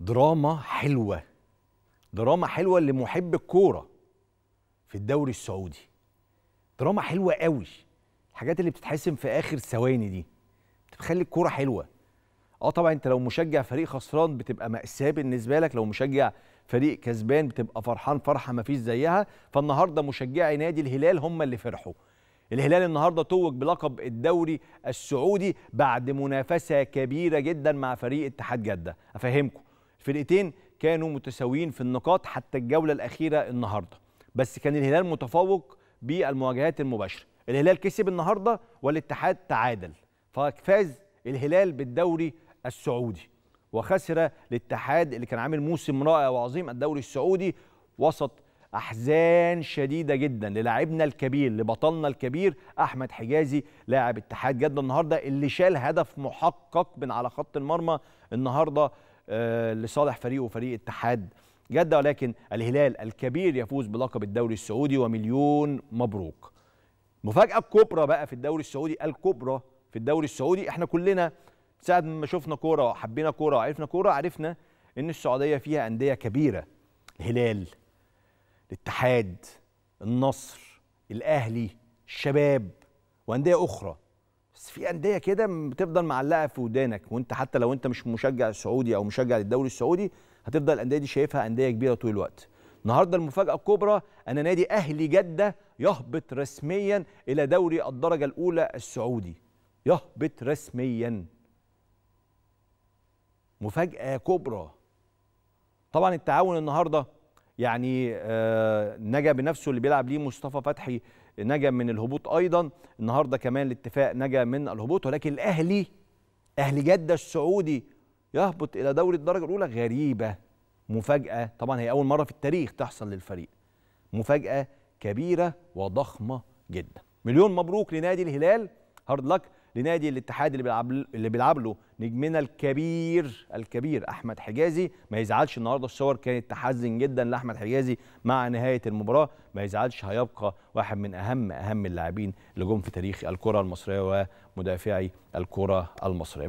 دراما حلوه دراما حلوه لمحب الكوره في الدوري السعودي دراما حلوه قوي الحاجات اللي بتتحسم في اخر ثواني دي بتخلي الكوره حلوه اه طبعا انت لو مشجع فريق خسران بتبقى ماساه بالنسبه لك لو مشجع فريق كسبان بتبقى فرحان فرحه ما فيش زيها فالنهارده مشجعي نادي الهلال هم اللي فرحوا الهلال النهارده توج بلقب الدوري السعودي بعد منافسه كبيره جدا مع فريق اتحاد جده افهمكم الفرقتين كانوا متساويين في النقاط حتى الجوله الاخيره النهارده بس كان الهلال متفوق بالمواجهات المباشره الهلال كسب النهارده والاتحاد تعادل ففاز الهلال بالدوري السعودي وخسر الاتحاد اللي كان عامل موسم رائع وعظيم الدوري السعودي وسط احزان شديده جدا للاعبنا الكبير لبطلنا الكبير احمد حجازي لاعب اتحاد جده النهارده اللي شال هدف محقق من على خط المرمى النهارده آه، لصالح فريقه وفريق اتحاد جدة ولكن الهلال الكبير يفوز بلقب الدوري السعودي ومليون مبروك مفاجأة الكبرى بقى في الدوري السعودي الكبرى في الدوري السعودي احنا كلنا ساعة ما شفنا كورة حبينا كورة وعرفنا كورة عرفنا ان السعودية فيها أندية كبيرة الهلال الاتحاد النصر الأهلي الشباب وأندية أخرى في انديه كده بتفضل معلقه في ودانك وانت حتى لو انت مش مشجع سعودي او مشجع للدوري السعودي هتفضل الانديه دي شايفها انديه كبيره طول الوقت النهارده المفاجاه الكبرى ان نادي اهلي جده يهبط رسميا الى دوري الدرجه الاولى السعودي يهبط رسميا مفاجاه كبرى طبعا التعاون النهارده يعني آه، نجا بنفسه اللي بيلعب ليه مصطفى فتحي نجا من الهبوط ايضا النهارده كمان الاتفاق نجا من الهبوط ولكن الاهلي اهلي جده السعودي يهبط الى دوري الدرجه الاولى غريبه مفاجاه طبعا هي اول مره في التاريخ تحصل للفريق مفاجاه كبيره وضخمه جدا مليون مبروك لنادي الهلال هارد لك لنادي الاتحاد اللي بيلعب اللي بيلعب له نجمنا الكبير الكبير احمد حجازي ما يزعلش النهارده الصور كانت تحزن جدا لاحمد حجازي مع نهايه المباراه ما يزعلش هيبقى واحد من اهم اهم اللاعبين اللي جم في تاريخ الكره المصريه ومدافعي الكره المصريه